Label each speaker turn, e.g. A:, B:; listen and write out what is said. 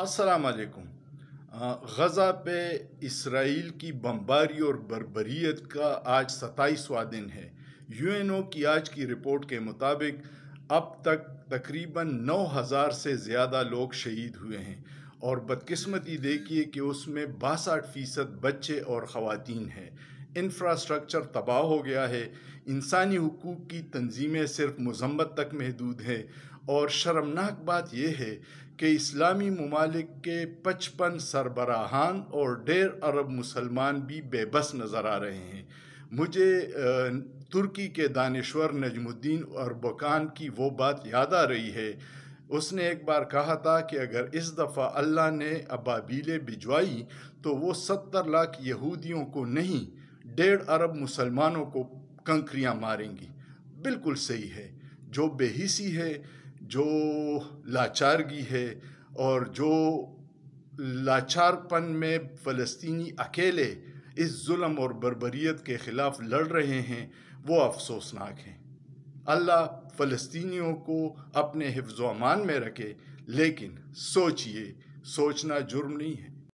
A: असलकुम गज़ा पे इसराइल की बमबारी और बरबरीत का आज सताईसवा दिन है यूएनओ की आज की रिपोर्ट के मुताबिक अब तक तकरीबन 9000 से ज़्यादा लोग शहीद हुए हैं और बदकस्मती देखिए कि उसमें बासठ फ़ीसद बच्चे और ख़वातीन हैं इंफ्रास्ट्रक्चर तबाह हो गया है इंसानी हकूक़ की तंजीमें सिर्फ मजम्मत तक महदूद हैं और शर्मनाक बात यह है कि इस्लामी ममालिक के पचपन सरबराहान और डेढ़ अरब मुसलमान भी बेबस नज़र आ रहे हैं मुझे तुर्की के दानश्वर नजमुद्दीन और बकान की वो बात याद आ रही है उसने एक बार कहा था कि अगर इस दफ़ा अल्लाह ने अबाबीलें भिजवाई तो वो सत्तर लाख यहूदियों को नहीं डेढ़ अरब मुसलमानों को कंकरियां मारेंगी बिल्कुल सही है जो बेहिसी है जो लाचारगी है और जो लाचारपन में फ़लस्तनी अकेले इस जुल्म और बरबरीत के ख़िलाफ़ लड़ रहे हैं वो अफसोसनाक हैं अल्लाह फ़लस्तियों को अपने हिफ्ज़ अमान में रखे लेकिन सोचिए सोचना जुर्म नहीं है